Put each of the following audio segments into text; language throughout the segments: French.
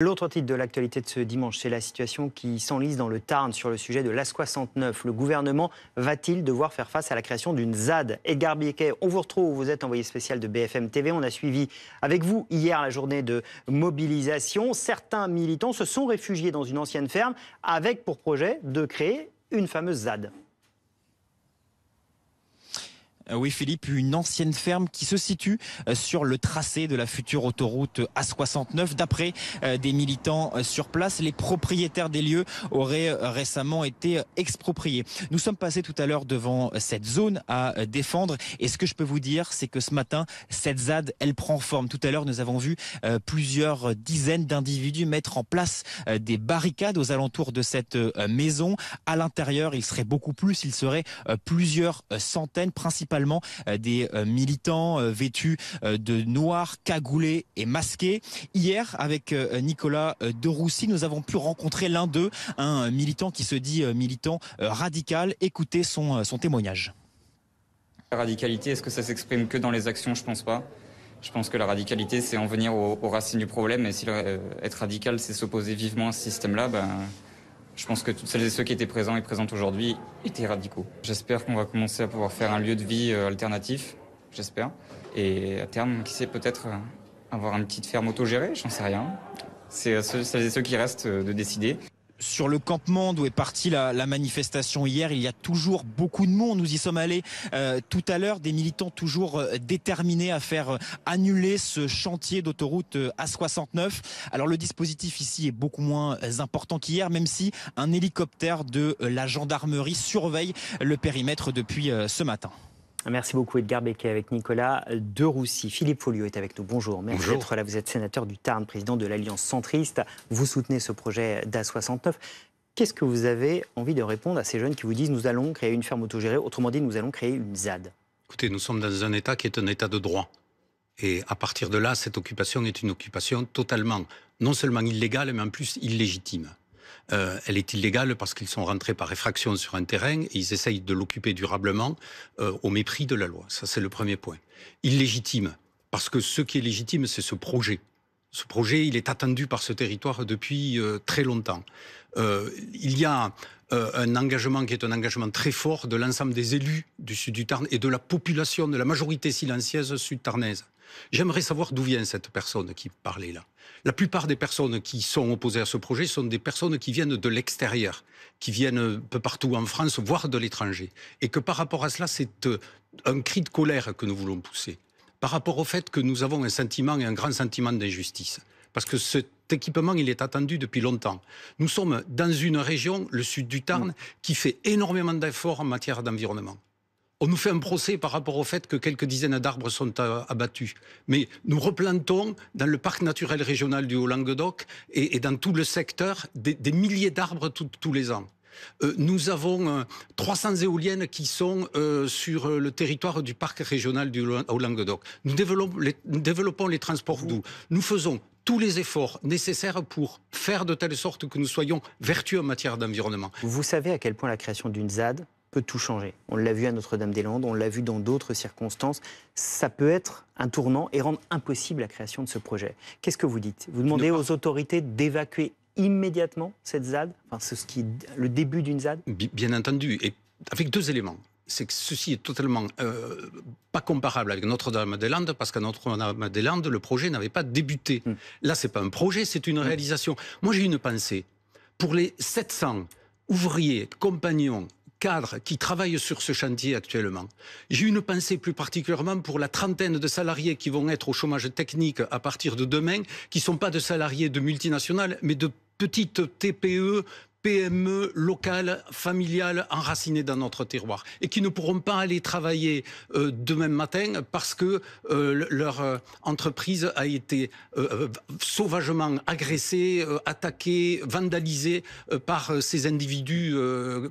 L'autre titre de l'actualité de ce dimanche, c'est la situation qui s'enlise dans le Tarn sur le sujet de l'A69. Le gouvernement va-t-il devoir faire face à la création d'une ZAD Edgar Biquet, on vous retrouve, vous êtes envoyé spécial de BFM TV. On a suivi avec vous hier la journée de mobilisation. Certains militants se sont réfugiés dans une ancienne ferme avec pour projet de créer une fameuse ZAD. Euh, oui Philippe, une ancienne ferme qui se situe euh, sur le tracé de la future autoroute A69. D'après euh, des militants sur place, les propriétaires des lieux auraient récemment été expropriés. Nous sommes passés tout à l'heure devant cette zone à défendre et ce que je peux vous dire, c'est que ce matin, cette ZAD, elle prend forme. Tout à l'heure, nous avons vu plusieurs dizaines d'individus mettre en place des barricades aux alentours de cette maison. À l'intérieur, il serait beaucoup plus, il serait plusieurs centaines, principalement euh, des euh, militants euh, vêtus de noir, cagoulés et masqués. Hier, avec Nicolas Deroussi, nous avons pu rencontrer l'un d'eux, un militant qui se dit militant radical. Écoutez son, témoignage. La radicalité, est-ce que ça s'exprime que dans les actions Je pense pas. Je pense que la radicalité, c'est en venir aux, racines du problème. Et si être radical, c'est s'opposer vivement à ce système-là, ben, je pense que toutes celles et ceux qui étaient présents et présentes aujourd'hui étaient radicaux. J'espère qu'on va commencer à pouvoir faire un lieu de vie euh, alternatif, j'espère. Et à terme, qui sait, peut-être euh, avoir une petite ferme autogérée, j'en sais rien. C'est à celles et ceux qui restent euh, de décider sur le campement d'où est partie la, manifestation hier, il y a toujours beaucoup de monde. Nous y sommes allés euh, tout à l'heure, des militants toujours euh, déterminés à faire euh, annuler ce chantier d'autoroute A69. Alors le dispositif ici est beaucoup moins important qu'hier, même si un hélicoptère de la gendarmerie surveille le périmètre depuis ce matin. Merci beaucoup Edgar Becquet avec Nicolas de Roussy. Philippe Folliot est avec nous. Bonjour. Merci d'être là. Vous êtes sénateur du Tarn, président de l'Alliance centriste. Vous soutenez ce projet d'A69. Qu'est-ce que vous avez envie de répondre à ces jeunes qui vous disent nous allons créer une ferme autogérée, autrement dit nous allons créer une ZAD Écoutez, nous sommes dans un État qui est un État de droit. Et à partir de là, cette occupation est une occupation totalement, non seulement illégale, mais en plus illégitime. Euh, elle est illégale parce qu'ils sont rentrés par effraction sur un terrain et ils essayent de l'occuper durablement euh, au mépris de la loi. Ça, c'est le premier point. Illégitime, parce que ce qui est légitime, c'est ce projet. Ce projet, il est attendu par ce territoire depuis euh, très longtemps. il y a un engagement qui est un engagement très fort de l'ensemble des élus du sud du Tarn et de la population, de la majorité silencieuse sud-tarnaise. J'aimerais savoir d'où vient cette personne qui parlait là. La plupart des personnes qui sont opposées à ce projet sont des personnes qui viennent de l'extérieur, qui viennent un peu partout en France, voire de l'étranger. Et que par rapport à cela, c'est euh, un cri de colère que nous voulons pousser. Par rapport au fait que nous avons un sentiment et un grand sentiment d'injustice. Parce que cet équipement, il est attendu depuis longtemps. Nous sommes dans une région, le sud du Tarn, mm. qui fait énormément d'efforts en matière d'environnement on nous fait un procès par rapport au fait que quelques dizaines d'arbres sont euh, abattus. Mais nous replantons dans le parc naturel régional du Haut-Languedoc et, dans tout le secteur des, milliers d'arbres tous les ans. Euh, nous avons 300 euh, éoliennes qui sont sur le territoire du parc régional du Haut-Languedoc. Nous développons nous développons les transports doux. Nous faisons tous les efforts nécessaires pour faire de telle sorte que nous soyons vertueux en matière d'environnement. Vous savez à quel point la création d'une ZAD peut tout changer. On l'a vu à Notre-Dame-des-Landes, on l'a vu dans d'autres circonstances. Ça peut être un tournant et rendre impossible la création de ce projet. Qu'est-ce que vous dites Vous demandez aux autorités d'évacuer immédiatement cette ZAD Enfin, ce qui le début d'une ZAD Bien entendu, et avec deux éléments. C'est que ceci est totalement euh, pas comparable avec Notre-Dame-des-Landes parce qu'à Notre-Dame-des-Landes, le projet n'avait pas débuté. Là, hmm. Là, c'est pas un projet, c'est une hmm. réalisation. Moi, j'ai une pensée. Pour les 700 ouvriers, compagnons, cadres qui travaillent sur ce chantier actuellement. J'ai une pensée plus particulièrement pour la trentaine de salariés qui vont être au chômage technique à partir de demain, qui ne sont pas de salariés de multinationales, mais de petites TPE, PME locales, familiales, enracinées dans notre terroir et qui ne pourront pas aller travailler euh, demain matin parce que euh, leur euh, entreprise a été sauvagement agressée, attaquée, vandalisée par ces individus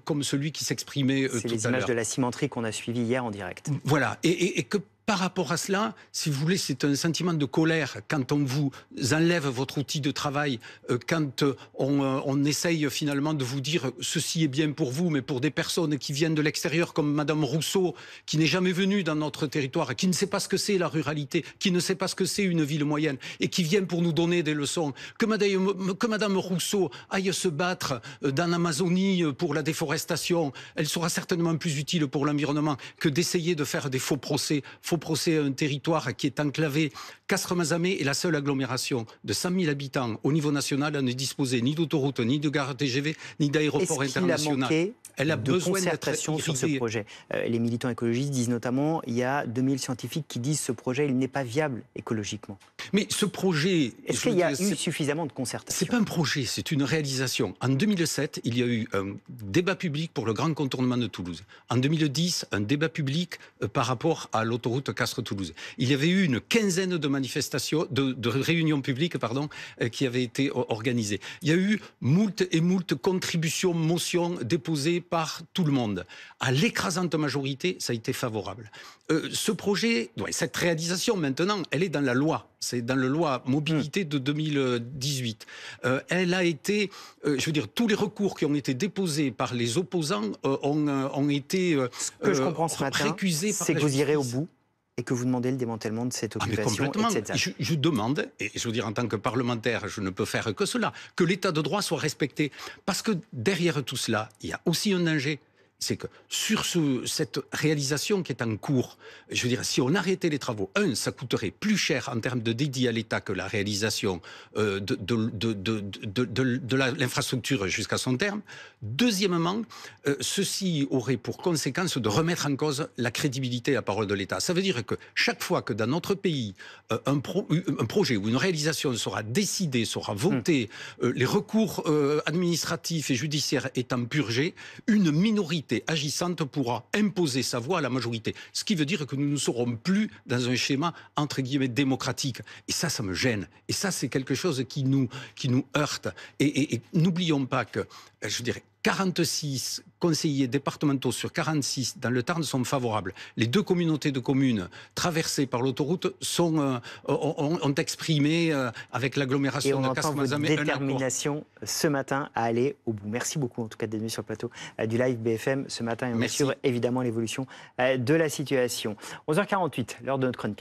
comme celui qui s'exprimait tout C'est les images de la cimenterie qu'on a suivies hier en direct. Voilà. et par rapport à cela, si vous voulez, c'est un sentiment de colère quand on vous enlève votre outil de travail, euh, quand euh, euh, on, essaye finalement de vous dire ceci est bien pour vous, mais pour des personnes qui viennent de l'extérieur, comme Madame Rousseau, qui n'est jamais venue dans notre territoire, qui ne sait pas ce que c'est la ruralité, qui ne sait pas ce que c'est une ville moyenne, et qui vient pour nous donner des leçons. Que Madame, Rousseau aille se battre dans l'Amazonie pour la déforestation, elle sera certainement plus utile pour l'environnement que d'essayer de faire des faux procès, faux procès à un territoire qui est enclavé. Castres-Mazamet est la seule agglomération de 100 000 habitants au niveau national à ne disposer ni d'autoroute, ni de gare TGV, ni d'aéroport international. Elle a de concertation sur ce projet. Euh, les militants écologistes disent notamment il y a 2000 scientifiques qui disent ce projet n'est pas viable écologiquement. Mais ce projet. Est-ce qu'il y a eu suffisamment de concertation C'est pas un projet, c'est une réalisation. En 2007, il y a eu un débat public pour le grand contournement de Toulouse. En 2010, un débat public euh, par rapport à l'autoroute castre Castres-Toulouse. Il y avait eu une quinzaine de manifestations, de, réunions publiques, pardon, euh, qui avaient été organisées. Il y a eu moult et moult contributions, motions déposées par tout le monde. À l'écrasante majorité, ça a été favorable. Euh, ce projet, cette réalisation maintenant, elle est dans la loi. C'est dans la loi mobilité hmm. de 2018. Euh, elle a été, je veux dire, tous les recours qui ont été déposés par les opposants ont, ont, été ce que je comprends ce matin, C'est que vous irez au bout et que vous demandez le démantèlement de cette ah, occupation je, je, demande, et je veux dire en tant que parlementaire, je ne peux faire que cela, que l'état de droit soit respecté. Parce que derrière tout cela, il y a aussi un danger c'est que sur cette réalisation qui est en cours, je veux dire, si on arrêtait les travaux, un, ça coûterait plus cher en termes de dédit à l'État que la réalisation euh, de, l'infrastructure jusqu'à son terme. Deuxièmement, euh, ceci aurait pour conséquence de remettre en cause la crédibilité à parole de l'État. Ça veut dire que chaque fois que dans notre pays, euh, un, projet ou une réalisation sera décidée, sera mmh. votée, les recours administratifs et judiciaires étant purgés, une minorité agissante pourra imposer sa voix à la majorité. Ce qui veut dire que nous ne serons plus dans un schéma entre guillemets démocratique. Et ça, ça me gêne. Et ça, c'est quelque chose qui nous, qui nous heurte. et n'oublions pas que, je dirais, 46 conseillers départementaux sur 46 dans le Tarn sont favorables. Les deux communautés de communes traversées par l'autoroute sont euh, ont, exprimé euh, avec l'agglomération de votre détermination ce matin à aller au bout. Merci beaucoup en tout cas d'être venu sur le plateau euh, du live BFM ce matin et on Merci. évidemment l'évolution de la situation. 11h48, l'heure de notre chronique